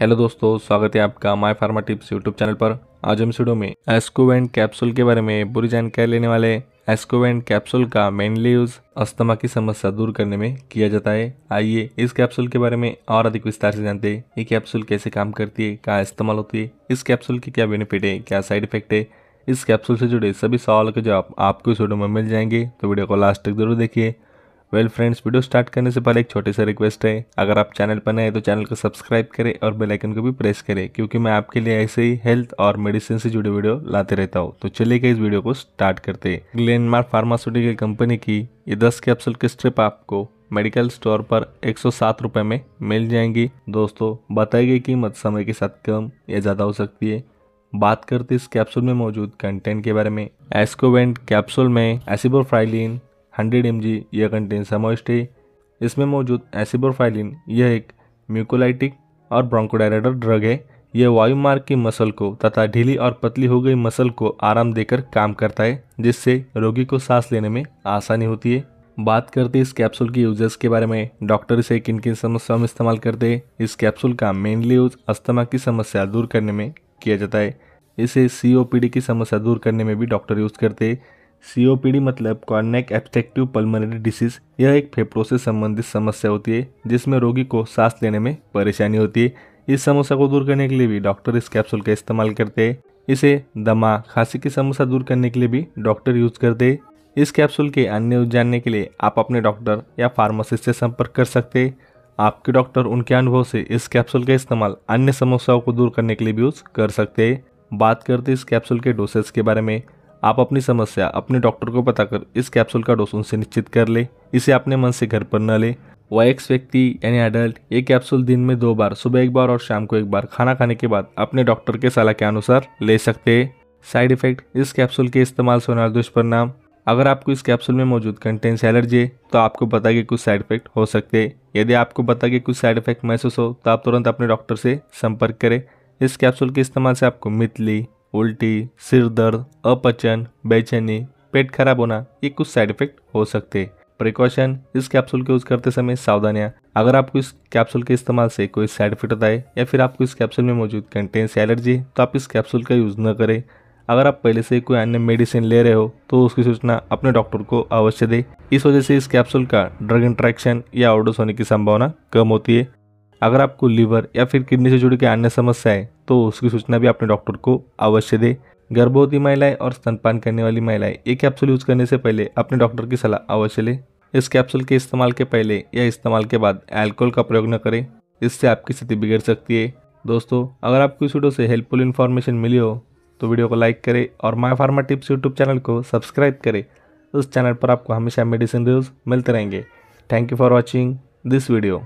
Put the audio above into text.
hello दोस्तों स्वागत है आपका my pharma tips YouTube channel पर आज हम वीडियो में एस्कोवेंट कैप्सूल के बारे में पूरी जानकारी लेने वाले एस्कोवेंट कैप्सूल का मेनली यूज अस्थमा की समस्या दूर करने में किया जाता है आइए इस कैप्सूल के बारे में और अधिक विस्तार से जानते हैं ये कैप्सूल कैसे काम करती है कहाँ इस्तेमाल होती है इस कैप्सूल के क्या बेनिफिट है क्या साइड इफेक्ट है इस कैप्सूल से जुड़े सभी सवालों के जवाब आपको इस वीडियो में मिल जाएंगे तो वीडियो को लास्ट तक जरूर देखिए वेल फ्रेंड्स वीडियो स्टार्ट करने से पहले एक छोटी से रिक्वेस्ट है अगर आप चैनल पर नए हैं तो चैनल को सब्सक्राइब करें और बेल आइकन को भी प्रेस करें क्योंकि मैं आपके लिए ऐसे ही हेल्थ और मेडिसिन से जुड़े वीडियो लाते रहता हूँ तो चलिए इस वीडियो को स्टार्ट करते हैं ग्लेनमार्क फार्मास्यूटिकल कंपनी की ये दस कैप्सूल की स्ट्रिप आपको मेडिकल स्टोर पर एक सौ में मिल जाएंगी दोस्तों बताई गई कीमत समय के साथ कम या ज़्यादा हो सकती है बात करते इस कैप्सूल में मौजूद कंटेंट के बारे में एस्कोवेंट कैप्सूल में एसिबोफ्राइलिन हंड्रेड एम जी यह कंटेन समोइस्ट है इसमें मौजूद एसिबोफाइलिन यह एक म्यूकोलाइटिक और ब्रोंकोडायरेटर ड्रग है यह वायु मार्ग की मसल को तथा ढीली और पतली हो गई मसल को आराम देकर काम करता है जिससे रोगी को सांस लेने में आसानी होती है बात करते इस कैप्सूल के यूजर्स के बारे में डॉक्टर इसे किन किन समस्याओं में इस्तेमाल करते हैं इस कैप्सूल का मेनली यूज अस्थमा की समस्या दूर करने में किया जाता है इसे सी की समस्या दूर करने में भी डॉक्टर यूज़ करते हैं सीओपीडी मतलब कॉर्नेक एब्स्ट्रेक्टिव पल्मोनरी डिसीज यह एक फेफड़ों से संबंधित समस्या होती है जिसमें रोगी को सांस लेने में परेशानी होती है इस समस्या को दूर करने के लिए भी डॉक्टर इस कैप्सूल का इस्तेमाल करते हैं इसे दमा खांसी की समस्या दूर करने के लिए भी डॉक्टर यूज करते हैं इस कैप्सूल के अन्य यूज जानने के लिए आप अपने डॉक्टर या फार्मासिस्ट से संपर्क कर सकते हैं आपके डॉक्टर उनके अनुभव से इस कैप्सूल का इस्तेमाल अन्य समस्याओं को दूर करने के लिए भी यूज़ कर सकते हैं बात करते इस कैप्सूल के डोसेज के बारे में आप अपनी समस्या अपने डॉक्टर को बताकर इस कैप्सूल का डोज उनसे निश्चित कर ले इसे अपने मन से घर पर न ले वयस्क व्यक्ति यानी एडल्ट ये कैप्सूल दिन में दो बार सुबह एक बार और शाम को एक बार खाना खाने के बाद अपने डॉक्टर के सलाह के अनुसार ले सकते हैं साइड इफेक्ट इस कैप्सूल के इस्तेमाल से होने दुष्परिणाम अगर आपको इस कैप्सूल में मौजूद कंटेंट से एलर्जी है तो आपको पता कि कुछ साइड इफेक्ट हो सकते हैं यदि आपको पता कि कुछ साइड इफेक्ट महसूस हो तो आप तुरंत अपने डॉक्टर से संपर्क करें इस कैप्सूल के इस्तेमाल से आपको मितली उल्टी सिर दर्द अपचन बेचैनी पेट खराब होना ये कुछ साइड इफेक्ट हो सकते हैं प्रिकॉशन इस कैप्सूल के यूज़ करते समय सावधानियाँ अगर आपको इस कैप्सूल के इस्तेमाल से कोई साइड इफेक्ट होता है या फिर आपको इस कैप्सूल में मौजूद कंटेंस एलर्जी तो आप इस कैप्सूल का यूज़ न करें अगर आप पहले से कोई अन्य मेडिसिन ले रहे हो तो उसकी सूचना अपने डॉक्टर को अवश्य दे इस वजह से इस कैप्सूल का ड्रग इंट्रैक्शन या ऑर्डोस होने की संभावना कम होती है अगर आपको लीवर या फिर किडनी से जुड़ी कोई अन्य समस्याएं तो उसकी सूचना भी अपने डॉक्टर को अवश्य दे गर्भवती महिलाएं और स्तनपान करने वाली महिलाएं ये कैप्सूल यूज़ करने से पहले अपने डॉक्टर की सलाह अवश्य लें इस कैप्सूल के इस्तेमाल के पहले या इस्तेमाल के बाद एल्कोहल का प्रयोग न करें इससे आपकी स्थिति बिगड़ सकती है दोस्तों अगर आपको इस वीडियो से हेल्पफुल इन्फॉर्मेशन मिली हो तो वीडियो को लाइक करें और my pharma tips YouTube channel को सब्सक्राइब करें उस चैनल पर आपको हमेशा मेडिसिन रिव्यूज़ मिलते रहेंगे thank you for watching this video